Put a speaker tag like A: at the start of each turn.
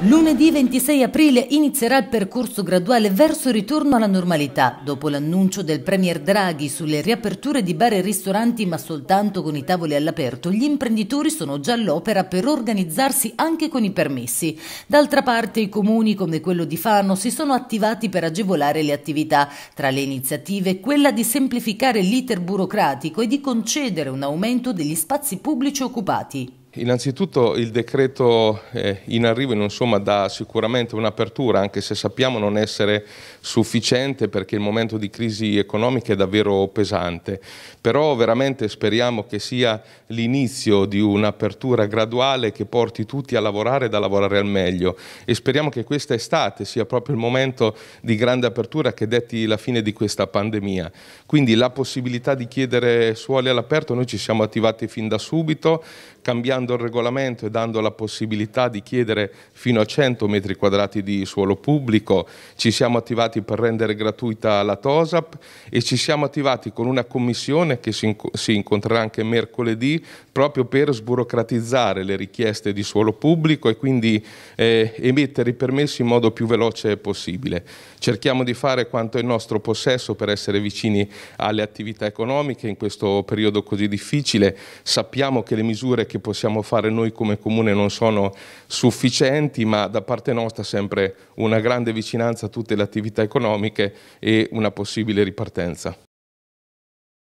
A: Lunedì 26 aprile inizierà il percorso graduale verso il ritorno alla normalità, dopo l'annuncio del Premier Draghi sulle riaperture di bar e ristoranti ma soltanto con i tavoli all'aperto, gli imprenditori sono già all'opera per organizzarsi anche con i permessi. D'altra parte i comuni come quello di Fano si sono attivati per agevolare le attività, tra le iniziative quella di semplificare l'iter burocratico e di concedere un aumento degli spazi pubblici occupati.
B: Innanzitutto il decreto eh, in arrivo insomma, dà sicuramente un'apertura, anche se sappiamo non essere sufficiente perché il momento di crisi economica è davvero pesante. Però veramente speriamo che sia l'inizio di un'apertura graduale che porti tutti a lavorare e a lavorare al meglio. E speriamo che questa estate sia proprio il momento di grande apertura che detti la fine di questa pandemia. Quindi la possibilità di chiedere suoli all'aperto, noi ci siamo attivati fin da subito, cambiando modificando il regolamento e dando la possibilità di chiedere fino a 100 metri quadrati di suolo pubblico, ci siamo attivati per rendere gratuita la TOSAP e ci siamo attivati con una commissione che si, inc si incontrerà anche mercoledì proprio per sburocratizzare le richieste di suolo pubblico e quindi eh, emettere i permessi in modo più veloce possibile. Cerchiamo di fare quanto è il nostro possesso per essere vicini alle attività economiche in questo periodo così difficile. Sappiamo che le misure che possiamo possiamo fare noi come comune non sono sufficienti, ma da parte nostra sempre una grande vicinanza a tutte le attività economiche e una possibile ripartenza.